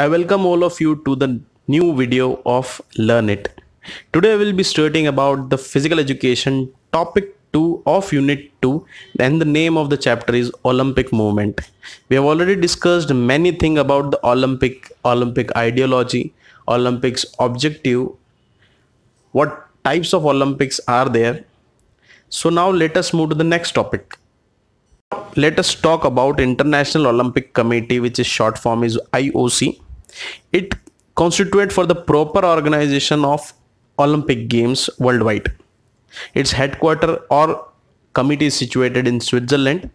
I welcome all of you to the new video of Learn It. Today I will be starting about the physical education topic 2 of unit 2 and the name of the chapter is Olympic movement. We have already discussed many things about the Olympic, Olympic ideology, Olympics objective, what types of Olympics are there. So now let us move to the next topic let us talk about international olympic committee which is short form is ioc it constituted for the proper organization of Olympic Games worldwide. Its headquarters or committee is situated in Switzerland.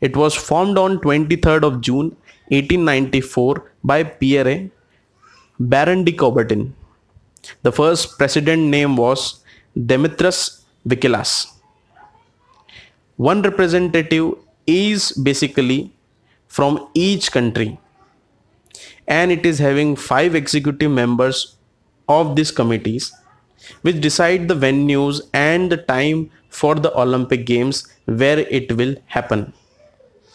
It was formed on 23rd of June 1894 by Pierre Baron de Coubertin. The first president name was Demetrius Vikilas. One representative is basically from each country and it is having five executive members of these committees which decide the venues and the time for the Olympic Games where it will happen.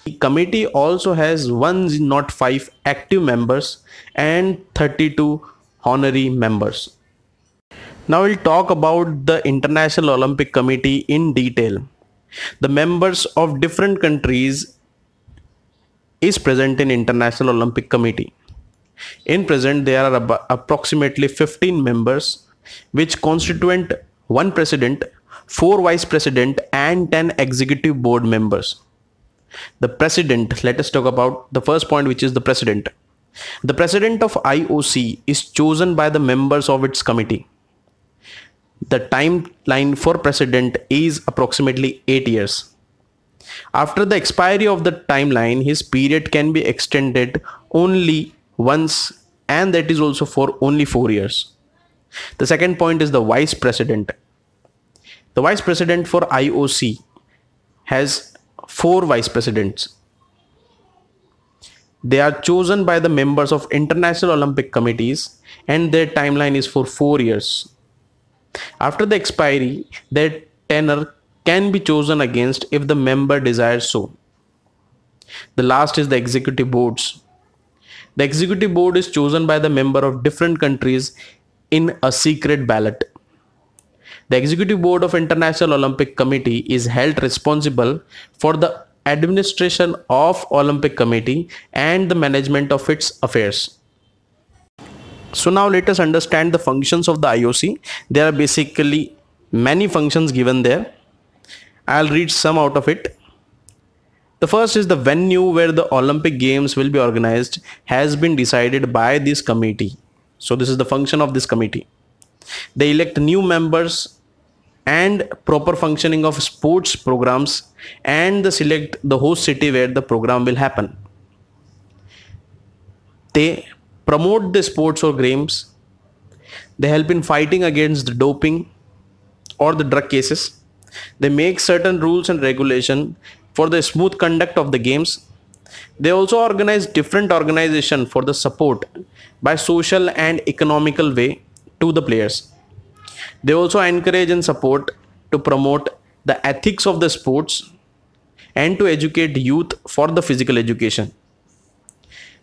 The committee also has one, not five, active members and 32 honorary members. Now we'll talk about the International Olympic Committee in detail. The members of different countries is present in International Olympic Committee. In present, there are approximately 15 members, which constitute one president, four vice president, and 10 executive board members. The president, let us talk about the first point, which is the president. The president of IOC is chosen by the members of its committee. The timeline for president is approximately 8 years. After the expiry of the timeline, his period can be extended only once and that is also for only four years. The second point is the vice president. The vice president for IOC has four vice presidents. They are chosen by the members of international Olympic committees and their timeline is for four years. After the expiry, their tenure can be chosen against if the member desires so. The last is the executive boards. The executive board is chosen by the member of different countries in a secret ballot. The executive board of International Olympic Committee is held responsible for the administration of Olympic Committee and the management of its affairs. So now let us understand the functions of the IOC. There are basically many functions given there. I'll read some out of it. The first is the venue where the Olympic Games will be organized has been decided by this committee. So this is the function of this committee. They elect new members and proper functioning of sports programs and they select the host city where the program will happen. They promote the sports or games. They help in fighting against the doping or the drug cases. They make certain rules and regulation for the smooth conduct of the games. They also organize different organization for the support by social and economical way to the players. They also encourage and support to promote the ethics of the sports and to educate youth for the physical education.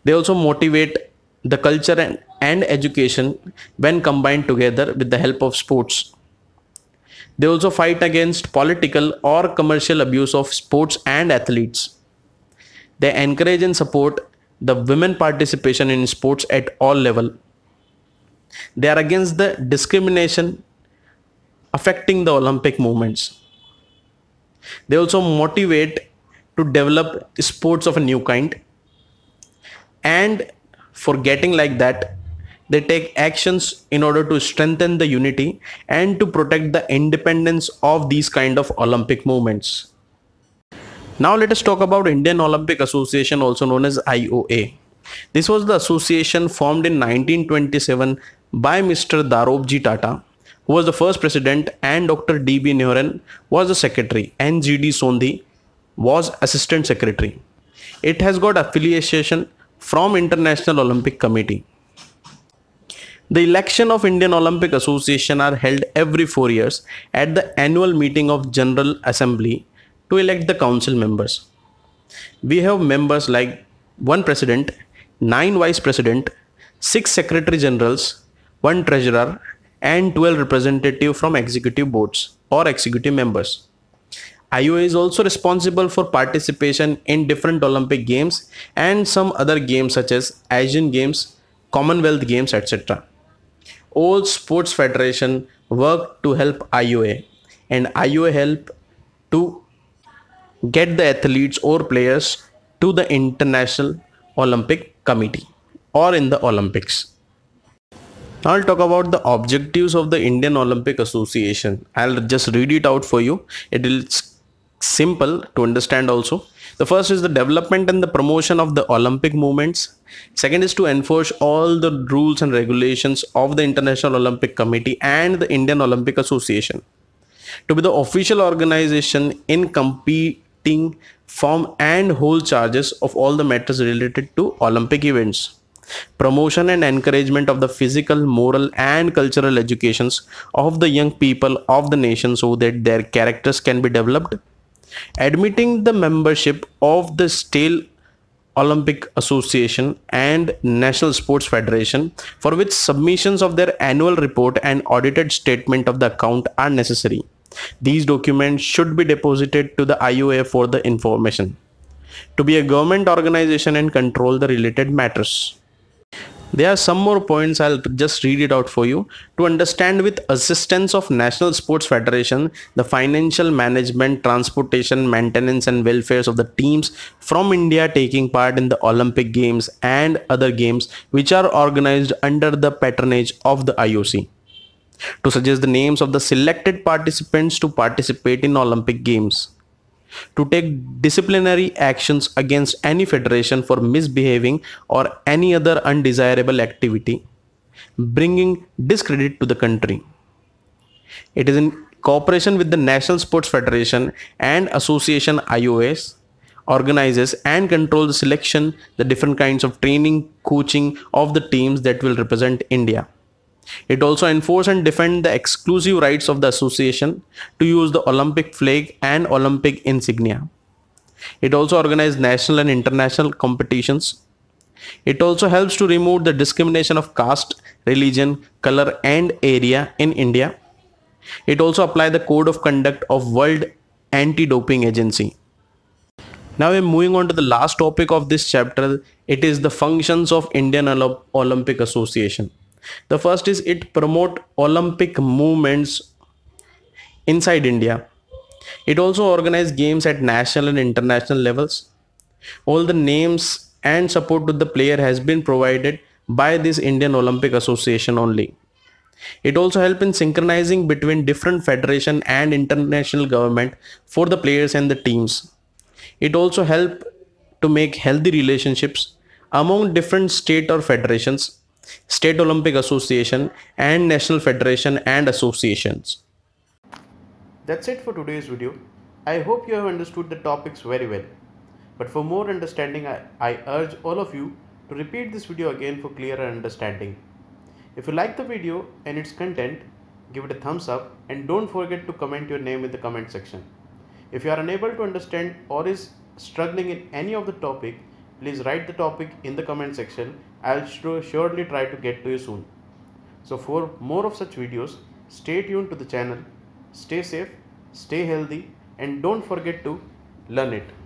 They also motivate the culture and, and education when combined together with the help of sports. They also fight against political or commercial abuse of sports and athletes. They encourage and support the women participation in sports at all level. They are against the discrimination affecting the Olympic movements. They also motivate to develop sports of a new kind and for getting like that they take actions in order to strengthen the unity and to protect the independence of these kind of Olympic movements. Now let us talk about Indian Olympic Association also known as IOA. This was the association formed in 1927 by Mr. Darobji Tata who was the first president and Dr. D.B. Nehoran was the secretary and G.D. Sondhi was assistant secretary. It has got affiliation from International Olympic Committee. The election of Indian Olympic Association are held every 4 years at the annual meeting of General Assembly to elect the council members. We have members like 1 president, 9 vice president, 6 secretary generals, 1 treasurer and 12 representative from executive boards or executive members. IOA is also responsible for participation in different Olympic games and some other games such as Asian games, Commonwealth games, etc all sports federation work to help IOA and IOA help to get the athletes or players to the International Olympic Committee or in the Olympics. Now I'll talk about the objectives of the Indian Olympic Association. I'll just read it out for you. It is simple to understand also. The first is the development and the promotion of the Olympic movements second is to enforce all the rules and regulations of the international olympic committee and the indian olympic association to be the official organization in competing form and whole charges of all the matters related to olympic events promotion and encouragement of the physical moral and cultural educations of the young people of the nation so that their characters can be developed admitting the membership of the state Olympic Association and National Sports Federation for which submissions of their annual report and audited statement of the account are necessary. These documents should be deposited to the IOA for the information. To be a government organization and control the related matters. There are some more points. I'll just read it out for you. To understand with assistance of National Sports Federation, the financial management, transportation, maintenance and welfare of the teams from India taking part in the Olympic Games and other games which are organized under the patronage of the IOC to suggest the names of the selected participants to participate in Olympic Games to take disciplinary actions against any federation for misbehaving or any other undesirable activity bringing discredit to the country. It is in cooperation with the National Sports Federation and Association IOS organizes and controls the selection the different kinds of training coaching of the teams that will represent India. It also enforce and defend the exclusive rights of the association to use the Olympic flag and Olympic insignia. It also organizes national and international competitions. It also helps to remove the discrimination of caste, religion, color and area in India. It also apply the code of conduct of World Anti-Doping Agency. Now we're moving on to the last topic of this chapter. It is the functions of Indian Olympic Association the first is it promote olympic movements inside india it also organize games at national and international levels all the names and support to the player has been provided by this indian olympic association only it also help in synchronizing between different federation and international government for the players and the teams it also help to make healthy relationships among different state or federations State Olympic Association and National Federation and Associations. That's it for today's video. I hope you have understood the topics very well. But for more understanding, I, I urge all of you to repeat this video again for clearer understanding. If you like the video and its content, give it a thumbs up and don't forget to comment your name in the comment section. If you are unable to understand or is struggling in any of the topic, please write the topic in the comment section. I'll surely try to get to you soon. So for more of such videos, stay tuned to the channel. Stay safe, stay healthy and don't forget to learn it.